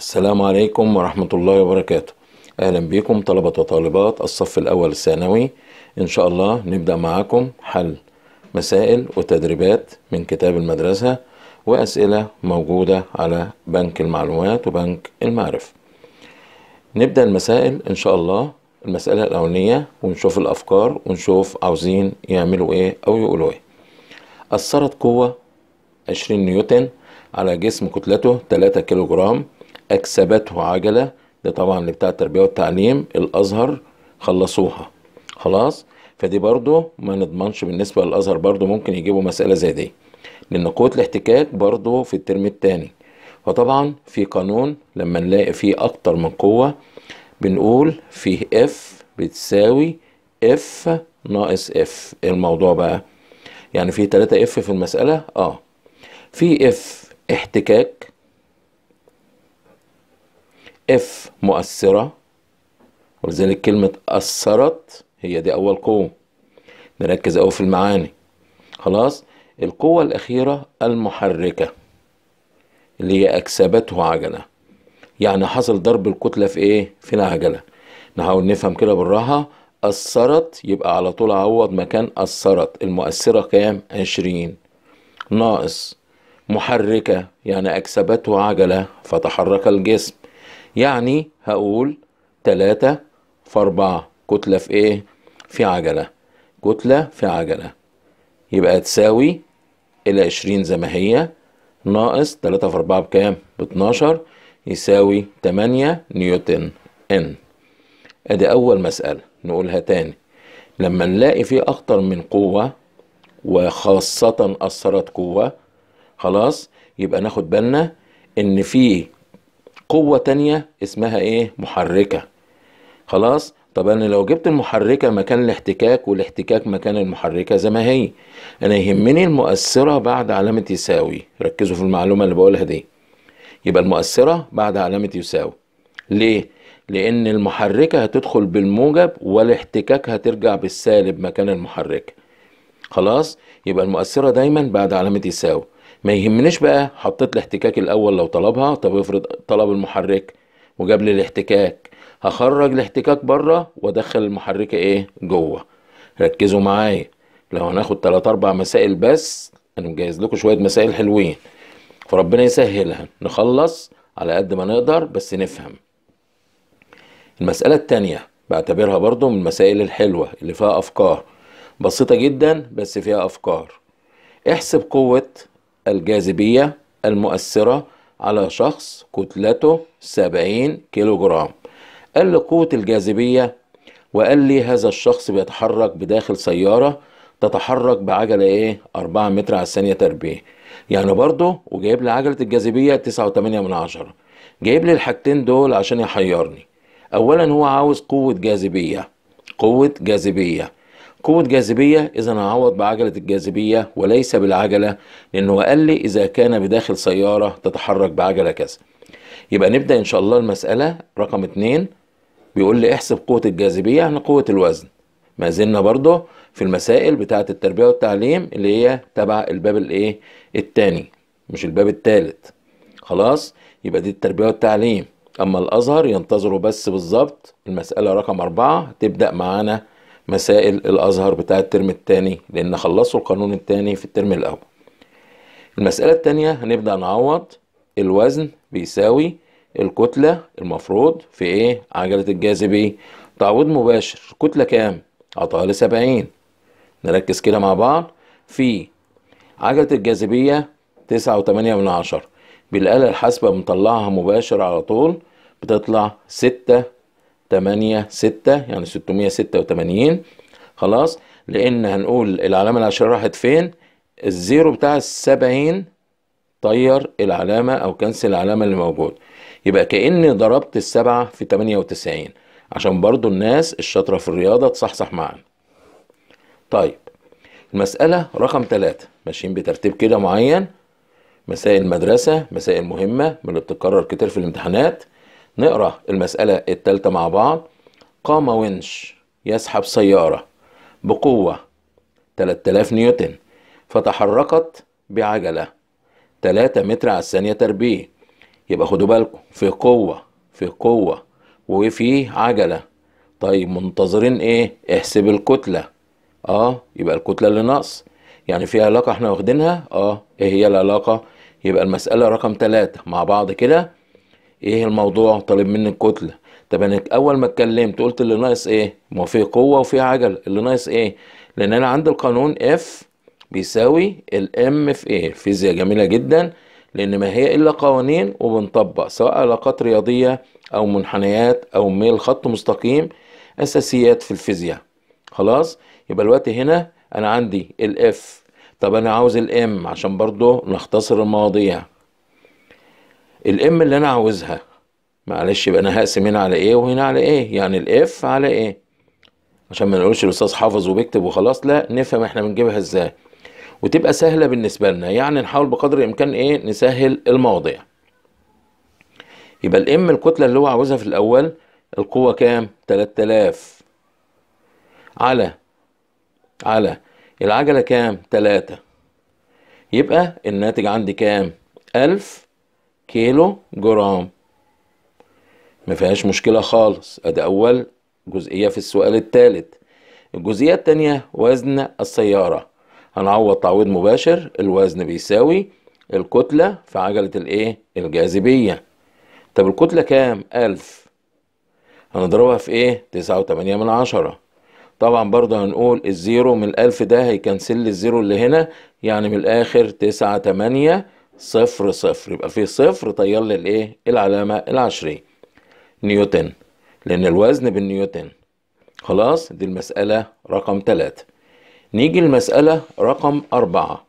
السلام عليكم ورحمة الله وبركاته أهلا بكم طلبة وطالبات الصف الأول الثانوي إن شاء الله نبدأ معاكم حل مسائل وتدريبات من كتاب المدرسة وأسئلة موجودة على بنك المعلومات وبنك المعرفة نبدأ المسائل إن شاء الله المسألة الأولانية ونشوف الأفكار ونشوف عاوزين يعملوا إيه أو يقولوا إيه أثرت قوة 20 نيوتن على جسم كتلته 3 كيلو جرام أكسبته عجلة ده طبعا اللي بتاع التربية والتعليم الأزهر خلصوها خلاص فدي برضو ما نضمنش بالنسبة للأزهر برضو ممكن يجيبوا مسألة زي دي لأن قوة الاحتكاك برضو في الترم التاني فطبعا في قانون لما نلاقي فيه أكتر من قوة بنقول فيه اف بتساوي اف ناقص اف إيه الموضوع بقى يعني في 3 اف في المسألة اه في اف احتكاك اف مؤثرة ولذلك كلمة أثرت هي دي أول قوة نركز أوي في المعاني خلاص القوة الأخيرة المحركة اللي هي أكسبته عجلة يعني حصل ضرب الكتلة في إيه؟ في العجلة نحاول نفهم كده بالراحة أثرت يبقى على طول عوض مكان أثرت المؤثرة كام؟ عشرين ناقص محركة يعني أكسبته عجلة فتحرك الجسم يعني هقول تلاتة في أربعة كتلة في إيه؟ في عجلة كتلة في عجلة يبقى تساوي إلى عشرين زي ما هي ناقص تلاتة في أربعة بكام؟ باتناشر يساوي تمانية نيوتن إن أدي أول مسألة نقولها تاني لما نلاقي فيه أخطر من قوة وخاصة أثرت قوة خلاص يبقى ناخد بالنا إن فيه قوة تانية اسمها ايه محركة خلاص طب انا لو جبت المحركة مكان الاحتكاك والاحتكاك مكان المحركة زي ما هي انا يهمني المؤثرة بعد علامة يساوي ركزوا في المعلومة اللي بقولها دي يبقى المؤثرة بعد علامة يساوي ليه؟ لأن المحركة هتدخل بالموجب والاحتكاك هترجع بالسالب مكان المحركة خلاص؟ يبقى المؤثرة دايما بعد علامة يساوي ما يهمنيش بقى حطيت الاحتكاك الاول لو طلبها طب افرض طلب المحرك وجاب لي الاحتكاك هخرج الاحتكاك بره وادخل المحركه ايه جوه ركزوا معايا لو هناخد 3 4 مسائل بس انا مجهز لكم شويه مسائل حلوين فربنا يسهلها نخلص على قد ما نقدر بس نفهم المساله الثانيه بعتبرها برضو من المسائل الحلوه اللي فيها افكار بسيطه جدا بس فيها افكار احسب قوه الجاذبية المؤثرة على شخص كتلته 70 كيلو جرام قال لي قوة الجاذبية وقال لي هذا الشخص بيتحرك بداخل سيارة تتحرك بعجلة ايه 4 متر على الثانية تربيع يعني برضه وجايب لي عجلة الجاذبية 9.8 من عشرة جايب لي الحاجتين دول عشان يحيرني اولا هو عاوز قوة جاذبية قوة جاذبية قوة جاذبية إذا هعوض بعجلة الجاذبية وليس بالعجلة لأنه قال لي إذا كان بداخل سيارة تتحرك بعجلة كذا يبقى نبدأ إن شاء الله المسألة رقم اتنين بيقول لي احسب قوة الجاذبية عن يعني قوة الوزن ما زلنا برضه في المسائل بتاعة التربية والتعليم اللي هي تبع الباب الايه التاني مش الباب التالت خلاص يبقى دي التربية والتعليم أما الأزهر ينتظروا بس بالظبط المسألة رقم أربعة تبدأ معانا مسائل الازهر بتاع الترم الثاني لان خلصوا القانون الثاني في الترم الاول المساله الثانيه هنبدا نعوض الوزن بيساوي الكتله المفروض في ايه عجله الجاذبيه تعويض مباشر كتله كام عطاها لي 70 نركز كده مع بعض في عجله الجاذبيه و8 من عشرة بالآلة الحاسبة بنطلعها مباشر على طول بتطلع ستة 8 6 يعني 686 خلاص لان هنقول العلامه العشريه راحت فين الزيرو بتاع السبعين طير العلامة أو كنسل العلامة اللي موجود يبقى كأني ضربت السبعة في 98 عشان برضو الناس الشاطرة في الرياضة تصحصح معانا طيب المسألة رقم ثلاثة ماشيين بترتيب كده معين مسائل مدرسة مسائل مهمة من اللي بتتكرر كتير في الامتحانات نقرا المسألة التالتة مع بعض قام ونش يسحب سيارة بقوة 3000 نيوتن فتحركت بعجلة 3 متر على الثانية تربيع يبقى خدوا بالكم في قوة في قوة وفي عجلة طيب منتظرين ايه احسب الكتلة اه يبقى الكتلة اللي ناقص يعني في علاقة احنا واخدينها اه ايه هي العلاقة يبقى المسألة رقم 3 مع بعض كده ايه الموضوع طالب مني الكتله طب انا اول ما اتكلمت قلت اللي ناقص ايه ما في قوه وفي عجله اللي ناقص ايه لان انا عندي القانون اف بيساوي الام في ايه فيزياء جميله جدا لان ما هي الا قوانين وبنطبق سواء علاقات رياضيه او منحنيات او ميل خط مستقيم اساسيات في الفيزياء خلاص يبقى الوقت هنا انا عندي الاف طب انا عاوز الام عشان برضو نختصر المواضيع الام اللي انا عاوزها معلش يبقى انا هقسم هنا على ايه وهنا على ايه يعني الاف على ايه عشان ما نقولش الاستاذ حافظ وبيكتب وخلاص لا نفهم احنا بنجيبها ازاي وتبقى سهله بالنسبه لنا يعني نحاول بقدر الامكان ايه نسهل المواضيع يبقى الام الكتله اللي هو عاوزها في الاول القوه كام 3000 على على العجله كام 3 يبقى الناتج عندي كام 1000 كيلو جرام ما فيهاش مشكلة خالص ادي اول جزئية في السؤال الثالث الجزئية التانية وزن السيارة هنعوض تعويض مباشر الوزن بيساوي الكتلة في عجلة الايه الجاذبية طب الكتلة كام ألف هنضربها في ايه تسعة وتمانية من عشرة طبعا برضه هنقول الزيرو من الألف ده هيكنسل الزيرو اللي هنا يعني من الآخر تسعة تمانية صفر صفر يبقى في صفر طيار للايه العلامة العشرية نيوتن لأن الوزن بالنيوتن خلاص دي المسألة رقم تلاتة نيجي المسألة رقم أربعة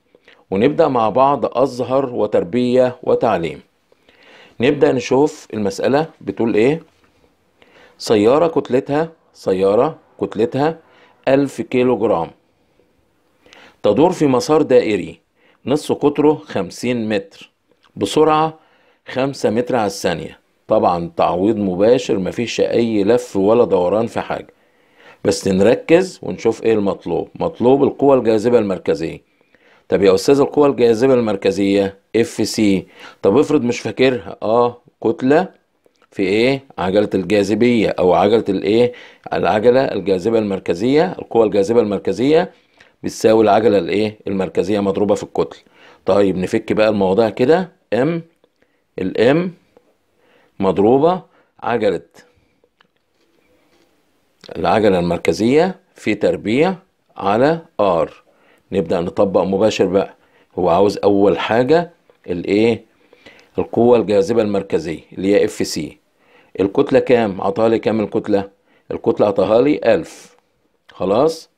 ونبدأ مع بعض أزهر وتربية وتعليم نبدأ نشوف المسألة بتقول إيه سيارة كتلتها سيارة كتلتها ألف كيلو جرام تدور في مسار دائري نص قطره 50 متر بسرعة 5 متر على الثانية طبعا تعويض مباشر مفيش أي لف ولا دوران في حاجة بس نركز ونشوف ايه المطلوب مطلوب القوة الجاذبة المركزية طب يا أستاذ القوة الجاذبة المركزية اف سي طب افرض مش فاكرها اه كتلة في ايه عجلة الجاذبية او عجلة الايه العجلة الجاذبة المركزية القوة الجاذبة المركزية بتساوي العجله الايه المركزيه مضروبه في الكتل طيب نفك بقى المواضيع كده ام الام مضروبه عجله العجله المركزيه في تربيع على ار نبدا نطبق مباشر بقى هو عاوز اول حاجه الايه القوه الجاذبه المركزيه اللي هي اف سي الكتله كام عطالي كام الكتله الكتله عطاها لي 1000 خلاص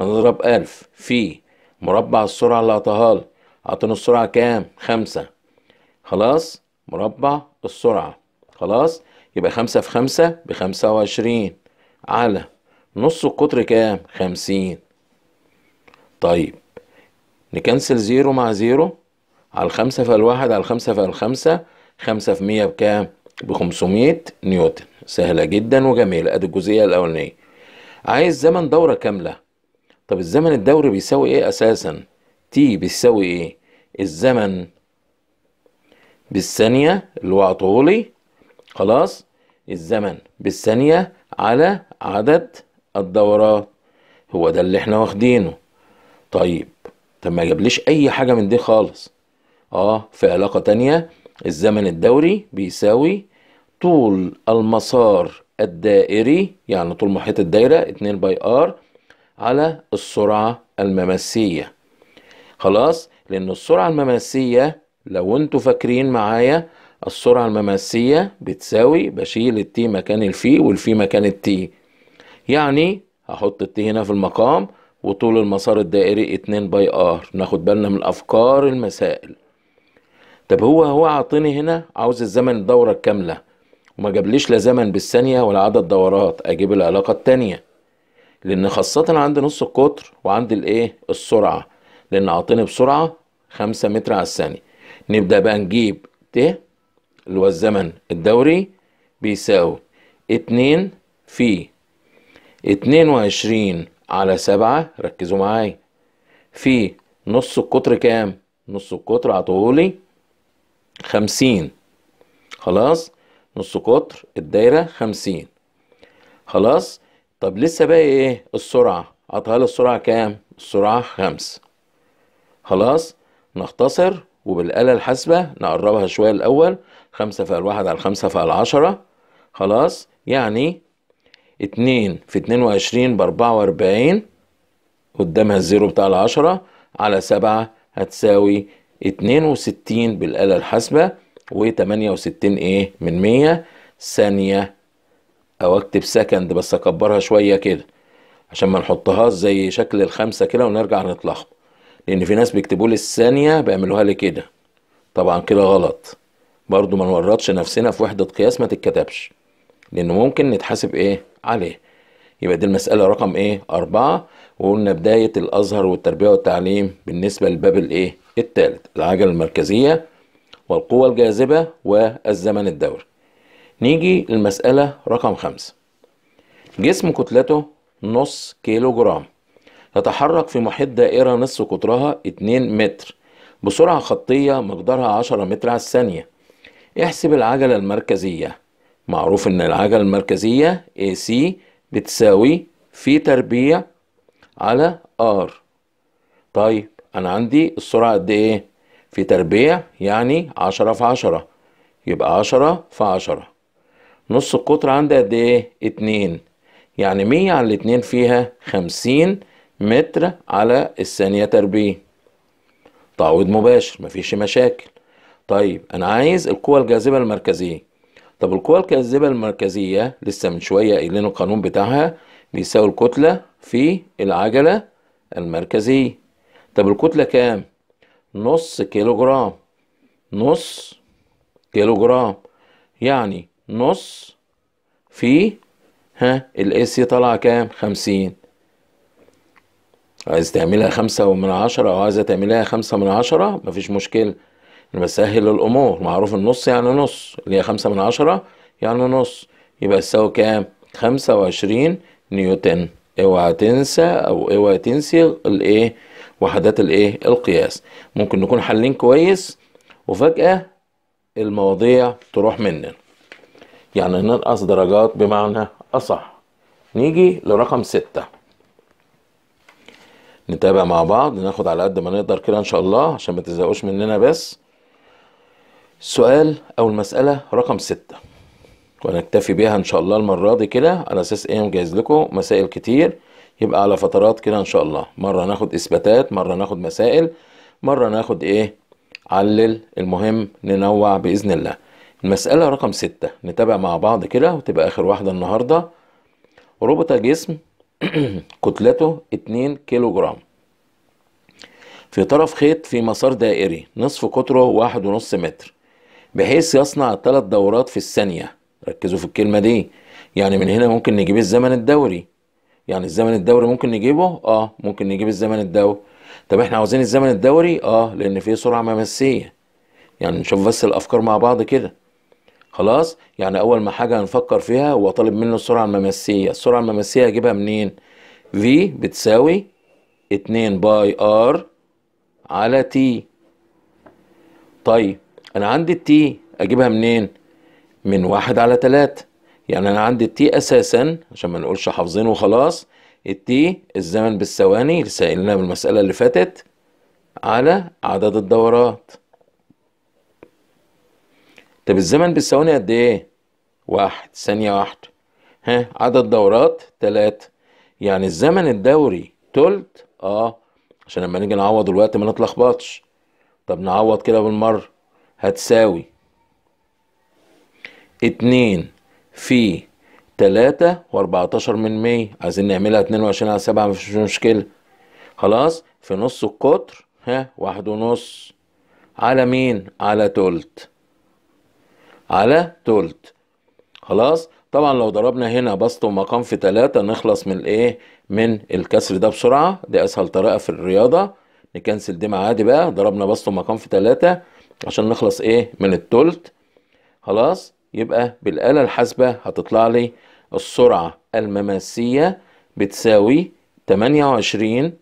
هنضرب ألف في مربع السرعة اللي أعطاها لي أعطيني السرعة كام؟ خمسة خلاص مربع السرعة خلاص يبقى خمسة في خمسة بخمسة وعشرين على نص القطر كام؟ خمسين طيب نكنسل زيرو مع زيرو على الخمسة في الواحد على الخمسة في الخمسة خمسة في مية بكام؟ بخمسمية نيوتن سهلة جدا وجميلة أدي الجزئية الأولانية عايز زمن دورة كاملة طب الزمن الدوري بيساوي ايه اساسا تي بيساوي ايه الزمن بالثانية اللي هو طولي خلاص الزمن بالثانية على عدد الدورات هو ده اللي احنا واخدينه طيب طب ما جابليش اي حاجة من دي خالص اه في علاقة تانية الزمن الدوري بيساوي طول المسار الدائري يعني طول محيط الدايرة 2 باي ار على السرعة الممسية خلاص لأن السرعة الممسية لو انتوا فاكرين معايا السرعة الممسية بتساوي بشيل التي مكان الفي والفي مكان التي يعني هحط التي هنا في المقام وطول المسار الدائري 2 باي ار ناخد بالنا من افكار المسائل طب هو هو عاطيني هنا عاوز الزمن الدورة الكاملة وما جابليش لا زمن بالثانية ولا عدد دورات اجيب العلاقة التانية لان خاصه عند نص القطر وعند الايه السرعه لان عاطيني بسرعه خمسة متر على الثانيه نبدا بقى نجيب ت اللي هو الزمن الدوري بيساوي اتنين في اتنين وعشرين على سبعة ركزوا معايا في نص القطر كام نص القطر عطولي خمسين خلاص نص قطر الدايره خمسين خلاص طب لسه باقي ايه السرعة اطهال السرعة كام السرعة خمس خلاص نختصر وبالآلة الحاسبة نقربها شوية الأول خمسة في الواحد على خمسة في العشرة خلاص يعني اتنين في اتنين وعشرين بأربعة وأربعين قدامها الزيرو بتاع العشرة على سبعة هتساوي اتنين وستين بالآلة الحاسبة وتمانية وستين ايه من مية ثانية او اكتب سكند بس اكبرها شويه كده عشان ما نحطهاش زي شكل الخمسه كده ونرجع نطلعها لان في ناس بيكتبوا لي الثانيه بيعملوها لي كده طبعا كده غلط برضو ما نورطش نفسنا في وحده قياس ما تتكتبش لانه ممكن نتحاسب ايه عليه يبقى دي المساله رقم ايه أربعة وقلنا بدايه الازهر والتربيه والتعليم بالنسبه للباب الايه الثالث العجله المركزيه والقوة الجاذبة والزمن الدوري نيجي للمسألة رقم خمسة جسم كتلته نص كيلو جرام تتحرك في محيط دائرة نصف قطرها 2 متر بسرعة خطية مقدارها 10 متر على الثانية احسب العجلة المركزية معروف ان العجلة المركزية AC بتساوي في تربيع على R طيب انا عندي السرعة قد ايه في تربيع يعني 10 في 10 يبقى 10 في 10 نص القطر عندي قد ايه اتنين يعني مية على الاتنين فيها خمسين متر على الثانية تربيع تعويض مباشر مفيش مشاكل طيب انا عايز القوة الجاذبة المركزية طب القوة الجاذبة المركزية لسه من شوية قايلين القانون بتاعها بيساوي الكتلة في العجلة المركزية طب الكتلة كام؟ نص كيلو جرام نص كيلو جرام يعني نص في ها الاي سي كام؟ خمسين عايز تعملها خمسة من عشرة أو عايز تعملها خمسة من عشرة مفيش مشكلة نسهل الأمور معروف النص يعني نص اللي هي خمسة من عشرة يعني نص يبقى تساوي كام؟ خمسة وعشرين نيوتن اوعى تنسى أو اوعى تنسي الإيه؟ وحدات الإيه؟ القياس ممكن نكون حالين كويس وفجأة المواضيع تروح مننا يعني ننقص درجات بمعنى أصح نيجي لرقم ستة نتابع مع بعض ناخد على قد ما نقدر كده إن شاء الله عشان ما تزهقوش مننا بس السؤال أو المسألة رقم ستة ونكتفي بيها إن شاء الله المرة دي كده على أساس إيه مجهز لكم مسائل كتير يبقى على فترات كده إن شاء الله مرة ناخد إثباتات مرة ناخد مسائل مرة ناخد إيه علل المهم ننوع بإذن الله المسألة رقم ستة نتابع مع بعض كده وتبقى آخر واحدة النهاردة ربط جسم كتلته 2 كيلو جرام في طرف خيط في مسار دائري نصف قطره واحد ونص متر بحيث يصنع ثلاث دورات في الثانية ركزوا في الكلمة دي يعني من هنا ممكن نجيب الزمن الدوري يعني الزمن الدوري ممكن نجيبه اه ممكن نجيب الزمن الدوري طب احنا عاوزين الزمن الدوري اه لان فيه سرعة ممسية يعني نشوف بس الافكار مع بعض كده خلاص يعني اول ما حاجه هنفكر فيها هو طالب منه السرعه المماسيه السرعه المماسيه هجيبها منين v بتساوي 2 باي ار على t طيب انا عندي التي اجيبها منين من واحد على تلاتة يعني انا عندي التي اساسا عشان ما نقولش حافظينه وخلاص التي الزمن بالثواني اللي قايلنا بالمساله اللي فاتت على عدد الدورات طب الزمن بالثواني قد ايه واحد ثانيه واحده ها عدد دورات تلاتة يعني الزمن الدوري تلت اه عشان لما نيجي نعوض الوقت ما نتلخبطش طب نعوض كده بالمرة هتساوي اتنين في تلاتة واربعتاشر من مية عايزين نعملها اتنين وعشرين على سبعة مفيش مشكلة خلاص في نص القطر ها واحد ونص على مين على تلت على تلت خلاص طبعا لو ضربنا هنا بسط ومقام في تلاتة نخلص من الايه من الكسر ده بسرعة دي اسهل طريقة في الرياضة نكنسل دي معادي بقى ضربنا بسط ومقام في تلاتة عشان نخلص ايه من التلت خلاص يبقى بالآلة الحاسبة هتطلع لي السرعة المماسية بتساوي تمانية وعشرين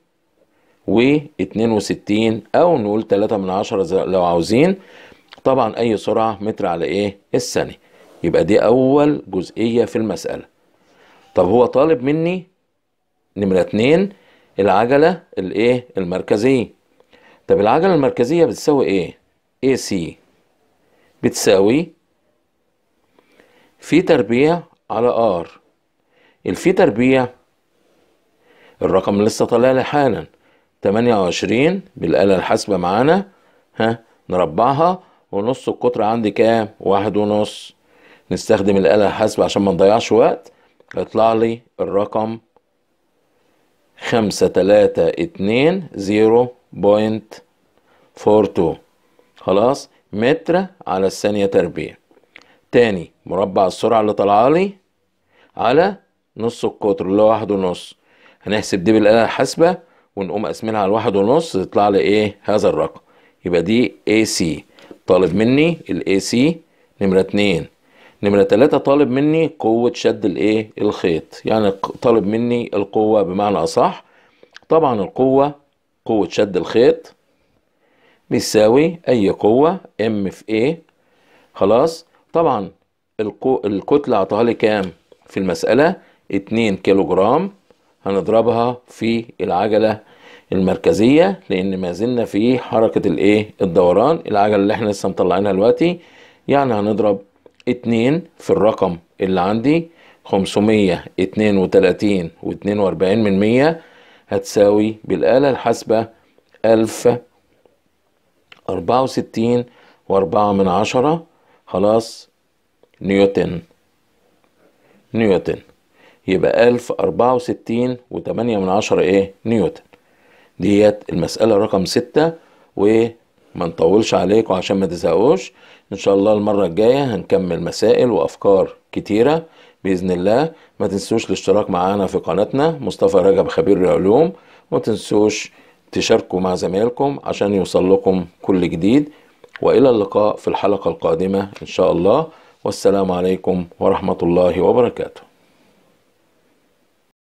واتنين وستين أو نقول تلاتة من عشرة لو عاوزين طبعا أي سرعة متر على إيه السنة يبقى دي أول جزئية في المسألة طب هو طالب مني نمرة اتنين العجلة الإيه المركزية طب العجلة المركزية بتساوي إيه اي سي بتساوي في تربيع على ار الفي تربيع الرقم اللي لسه طالع لي حالا 28 بالآلة الحاسبة معانا ها نربعها ونص القطر عندي كام واحد ونص نستخدم الآلة الحاسبة عشان ما نضيعش وقت يطلع لي الرقم خمسة تلاتة اتنين زيرو بوينت فور تو خلاص متر على الثانية تربيع تاني مربع السرعة اللي طلع لي على نص القطر اللي هو واحد ونص هنحسب دي بالآلة الحاسبة ونقوم قاسمينها على واحد ونص يطلع لي ايه هذا الرقم يبقى دي AC طالب مني الاي سي نمره 2 نمره 3 طالب مني قوه شد الايه الخيط يعني طالب مني القوه بمعنى اصح طبعا القوه قوه شد الخيط بيساوي اي قوه ام في ايه خلاص طبعا القو... الكتله اعطاها لي كام في المساله 2 كيلو جرام هنضربها في العجله المركزية لأن ما زلنا في حركة الإيه الدوران العجل اللي إحنا لسه مطلعينها دلوقتي يعني هنضرب اتنين في الرقم اللي عندي خمسمية اتنين وتلاتين واتنين وأربعين من مية هتساوي بالآلة الحاسبة ألف أربعة وستين وأربعة من عشرة خلاص نيوتن نيوتن يبقى ألف أربعة وستين وتمانية من عشرة إيه نيوتن ديت المسألة رقم ستة وما نطولش عليكم عشان ما تزهقوش إن شاء الله المرة الجاية هنكمل مسائل وأفكار كتيرة بإذن الله ما تنسوش الاشتراك معانا في قناتنا مصطفى رجب خبير العلوم وما تنسوش تشاركوا مع زمايلكم عشان يوصل لكم كل جديد وإلى اللقاء في الحلقة القادمة إن شاء الله والسلام عليكم ورحمة الله وبركاته